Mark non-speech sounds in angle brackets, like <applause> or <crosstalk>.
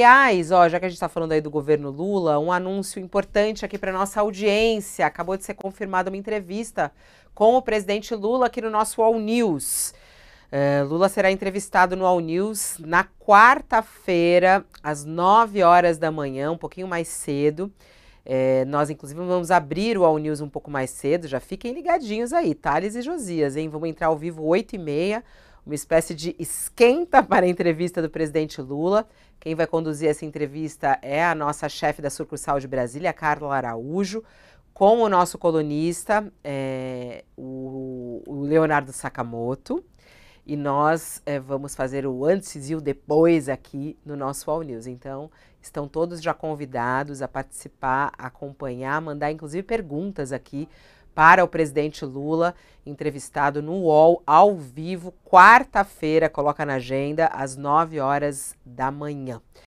Aliás, ó, já que a gente está falando aí do governo Lula, um anúncio importante aqui para nossa audiência. Acabou de ser confirmada uma entrevista com o presidente Lula aqui no nosso All News. É, Lula será entrevistado no All News na quarta-feira, às 9 horas da manhã, um pouquinho mais cedo. É, nós, inclusive, vamos abrir o All News um pouco mais cedo. Já fiquem ligadinhos aí, Thales e Josias, hein? Vamos entrar ao vivo 8 e meia uma espécie de esquenta <laughs> para a entrevista do presidente Lula. Quem vai conduzir essa entrevista é a nossa chefe da sucursal de Brasília, Carla Araújo, com o nosso colunista, é, o, o, Leonardo Sakamoto. E nós é, vamos fazer o antes e o depois aqui no nosso All News. Então, estão todos já convidados a participar, a acompanhar, mandar inclusive perguntas aqui para o presidente Lula, entrevistado no UOL ao vivo, quarta-feira, coloca na agenda, às 9 horas da manhã.